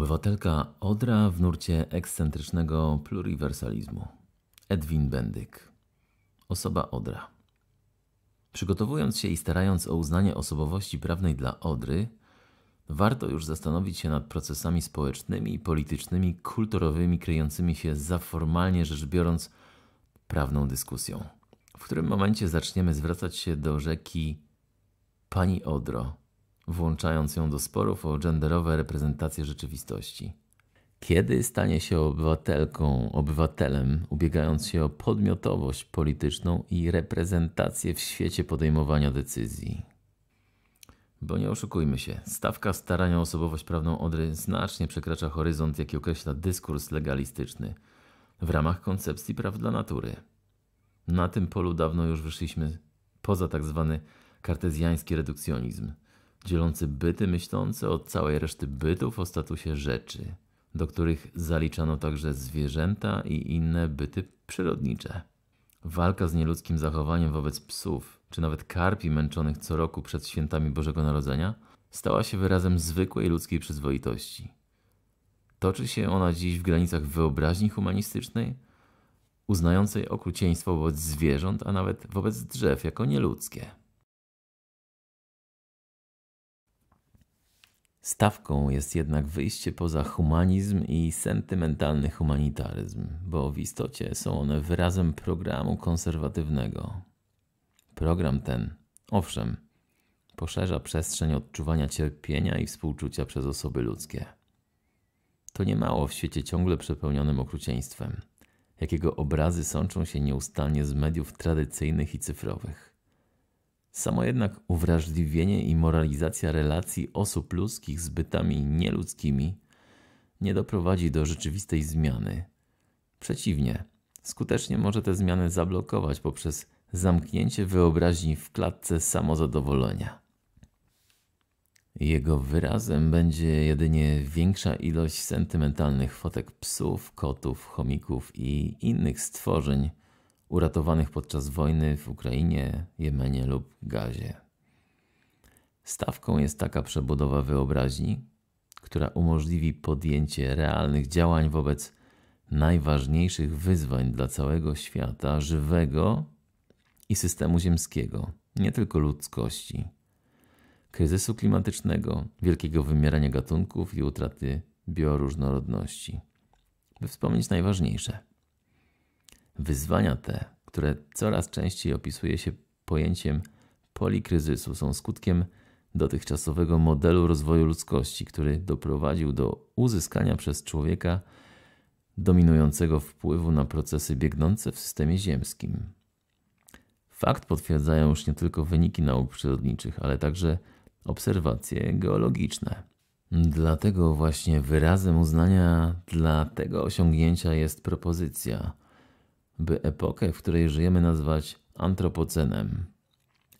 Obywatelka Odra w nurcie ekscentrycznego pluriwersalizmu. Edwin Bendyk. Osoba Odra. Przygotowując się i starając o uznanie osobowości prawnej dla Odry, warto już zastanowić się nad procesami społecznymi, politycznymi, kulturowymi kryjącymi się za formalnie rzecz biorąc prawną dyskusją. W którym momencie zaczniemy zwracać się do rzeki Pani Odro, włączając ją do sporów o genderowe reprezentacje rzeczywistości. Kiedy stanie się obywatelką, obywatelem, ubiegając się o podmiotowość polityczną i reprezentację w świecie podejmowania decyzji? Bo nie oszukujmy się, stawka starania o osobowość prawną Odry znacznie przekracza horyzont, jaki określa dyskurs legalistyczny w ramach koncepcji praw dla natury. Na tym polu dawno już wyszliśmy poza tak zwany kartezjański redukcjonizm – dzielący byty myślące od całej reszty bytów o statusie rzeczy, do których zaliczano także zwierzęta i inne byty przyrodnicze. Walka z nieludzkim zachowaniem wobec psów, czy nawet karpi męczonych co roku przed świętami Bożego Narodzenia, stała się wyrazem zwykłej ludzkiej przyzwoitości. Toczy się ona dziś w granicach wyobraźni humanistycznej, uznającej okrucieństwo wobec zwierząt, a nawet wobec drzew jako nieludzkie. Stawką jest jednak wyjście poza humanizm i sentymentalny humanitaryzm, bo w istocie są one wyrazem programu konserwatywnego. Program ten, owszem, poszerza przestrzeń odczuwania cierpienia i współczucia przez osoby ludzkie. To niemało w świecie ciągle przepełnionym okrucieństwem, jakiego obrazy sączą się nieustannie z mediów tradycyjnych i cyfrowych. Samo jednak uwrażliwienie i moralizacja relacji osób ludzkich z bytami nieludzkimi nie doprowadzi do rzeczywistej zmiany. Przeciwnie, skutecznie może te zmiany zablokować poprzez zamknięcie wyobraźni w klatce samozadowolenia. Jego wyrazem będzie jedynie większa ilość sentymentalnych fotek psów, kotów, chomików i innych stworzeń, uratowanych podczas wojny w Ukrainie, Jemenie lub Gazie. Stawką jest taka przebudowa wyobraźni, która umożliwi podjęcie realnych działań wobec najważniejszych wyzwań dla całego świata żywego i systemu ziemskiego, nie tylko ludzkości. Kryzysu klimatycznego, wielkiego wymierania gatunków i utraty bioróżnorodności. By wspomnieć najważniejsze – Wyzwania te, które coraz częściej opisuje się pojęciem polikryzysu, są skutkiem dotychczasowego modelu rozwoju ludzkości, który doprowadził do uzyskania przez człowieka dominującego wpływu na procesy biegnące w systemie ziemskim. Fakt potwierdzają już nie tylko wyniki nauk przyrodniczych, ale także obserwacje geologiczne. Dlatego właśnie wyrazem uznania dla tego osiągnięcia jest propozycja by epokę, w której żyjemy, nazwać antropocenem.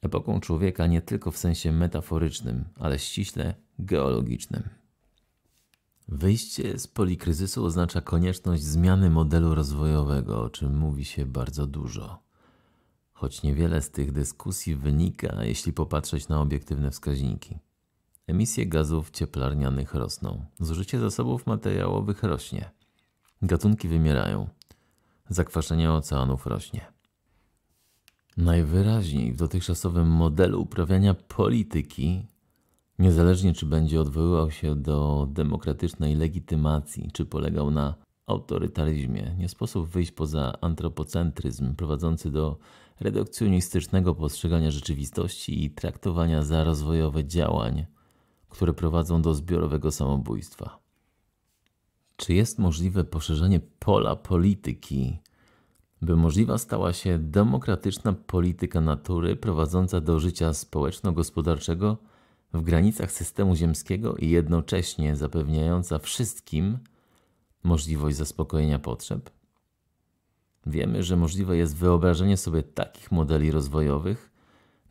Epoką człowieka nie tylko w sensie metaforycznym, ale ściśle geologicznym. Wyjście z polikryzysu oznacza konieczność zmiany modelu rozwojowego, o czym mówi się bardzo dużo. Choć niewiele z tych dyskusji wynika, jeśli popatrzeć na obiektywne wskaźniki. Emisje gazów cieplarnianych rosną, zużycie zasobów materiałowych rośnie, gatunki wymierają, zakwaszenia oceanów rośnie. Najwyraźniej w dotychczasowym modelu uprawiania polityki, niezależnie czy będzie odwoływał się do demokratycznej legitymacji, czy polegał na autorytaryzmie, nie sposób wyjść poza antropocentryzm prowadzący do redukcjonistycznego postrzegania rzeczywistości i traktowania za rozwojowe działań, które prowadzą do zbiorowego samobójstwa. Czy jest możliwe poszerzenie pola polityki, by możliwa stała się demokratyczna polityka natury prowadząca do życia społeczno-gospodarczego w granicach systemu ziemskiego i jednocześnie zapewniająca wszystkim możliwość zaspokojenia potrzeb? Wiemy, że możliwe jest wyobrażenie sobie takich modeli rozwojowych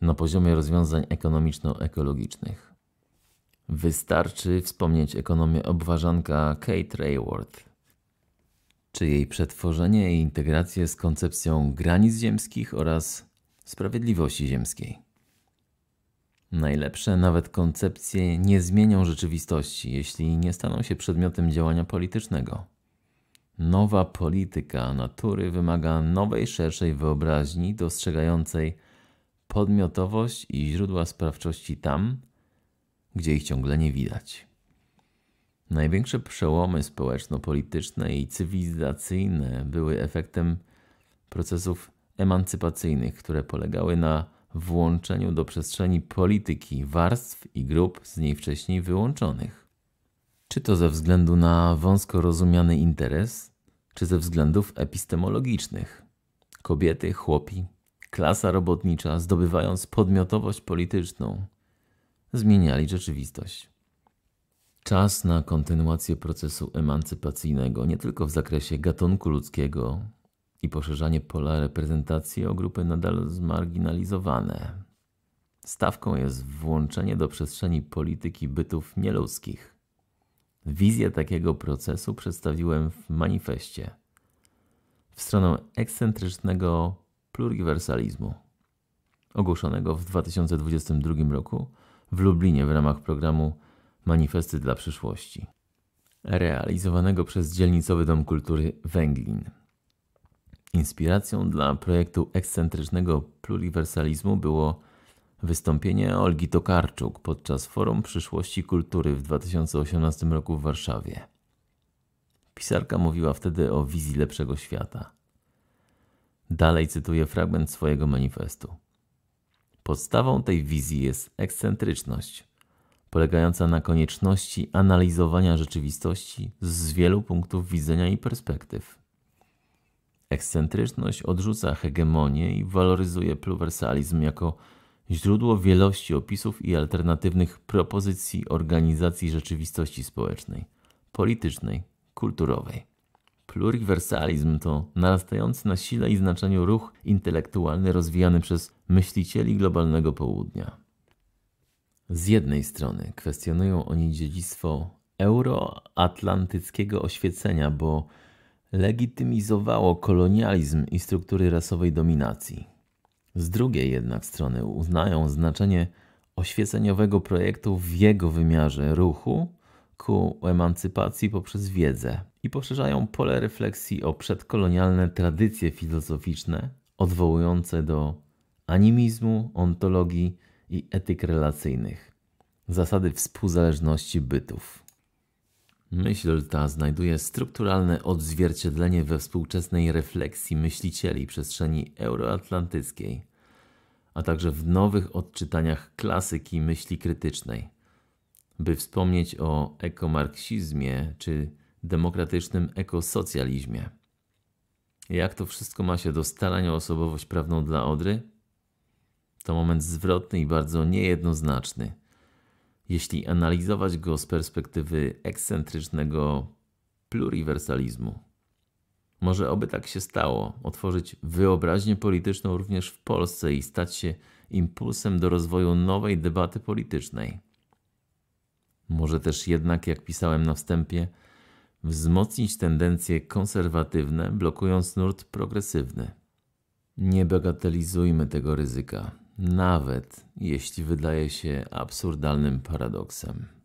na poziomie rozwiązań ekonomiczno-ekologicznych. Wystarczy wspomnieć ekonomię obważanka Kate Rayworth, czy jej przetworzenie i integrację z koncepcją granic ziemskich oraz sprawiedliwości ziemskiej. Najlepsze nawet koncepcje nie zmienią rzeczywistości, jeśli nie staną się przedmiotem działania politycznego. Nowa polityka natury wymaga nowej, szerszej wyobraźni dostrzegającej podmiotowość i źródła sprawczości tam, gdzie ich ciągle nie widać. Największe przełomy społeczno-polityczne i cywilizacyjne były efektem procesów emancypacyjnych, które polegały na włączeniu do przestrzeni polityki warstw i grup z niej wcześniej wyłączonych. Czy to ze względu na wąsko rozumiany interes, czy ze względów epistemologicznych. Kobiety, chłopi, klasa robotnicza zdobywając podmiotowość polityczną – zmieniali rzeczywistość. Czas na kontynuację procesu emancypacyjnego nie tylko w zakresie gatunku ludzkiego i poszerzanie pola reprezentacji o grupy nadal zmarginalizowane. Stawką jest włączenie do przestrzeni polityki bytów nieludzkich. Wizję takiego procesu przedstawiłem w manifestie w stronę ekscentrycznego pluriwersalizmu ogłoszonego w 2022 roku w Lublinie w ramach programu Manifesty dla przyszłości, realizowanego przez Dzielnicowy Dom Kultury Węglin. Inspiracją dla projektu ekscentrycznego pluriwersalizmu było wystąpienie Olgi Tokarczuk podczas Forum Przyszłości Kultury w 2018 roku w Warszawie. Pisarka mówiła wtedy o wizji lepszego świata. Dalej cytuję fragment swojego manifestu. Podstawą tej wizji jest ekscentryczność, polegająca na konieczności analizowania rzeczywistości z wielu punktów widzenia i perspektyw. Ekscentryczność odrzuca hegemonię i waloryzuje pluwersalizm jako źródło wielości opisów i alternatywnych propozycji organizacji rzeczywistości społecznej, politycznej, kulturowej. Pluriwersalizm to narastający na sile i znaczeniu ruch intelektualny rozwijany przez myślicieli globalnego południa. Z jednej strony kwestionują oni dziedzictwo euroatlantyckiego oświecenia, bo legitymizowało kolonializm i struktury rasowej dominacji. Z drugiej jednak strony uznają znaczenie oświeceniowego projektu w jego wymiarze ruchu ku emancypacji poprzez wiedzę i poszerzają pole refleksji o przedkolonialne tradycje filozoficzne odwołujące do animizmu, ontologii i etyk relacyjnych. Zasady współzależności bytów. Myśl ta znajduje strukturalne odzwierciedlenie we współczesnej refleksji myślicieli przestrzeni euroatlantyckiej, a także w nowych odczytaniach klasyki myśli krytycznej. By wspomnieć o ekomarksizmie czy demokratycznym ekosocjalizmie. Jak to wszystko ma się do starania o osobowość prawną dla Odry? To moment zwrotny i bardzo niejednoznaczny. Jeśli analizować go z perspektywy ekscentrycznego pluriwersalizmu. Może oby tak się stało, otworzyć wyobraźnię polityczną również w Polsce i stać się impulsem do rozwoju nowej debaty politycznej. Może też jednak, jak pisałem na wstępie, wzmocnić tendencje konserwatywne, blokując nurt progresywny. Nie bagatelizujmy tego ryzyka nawet jeśli wydaje się absurdalnym paradoksem.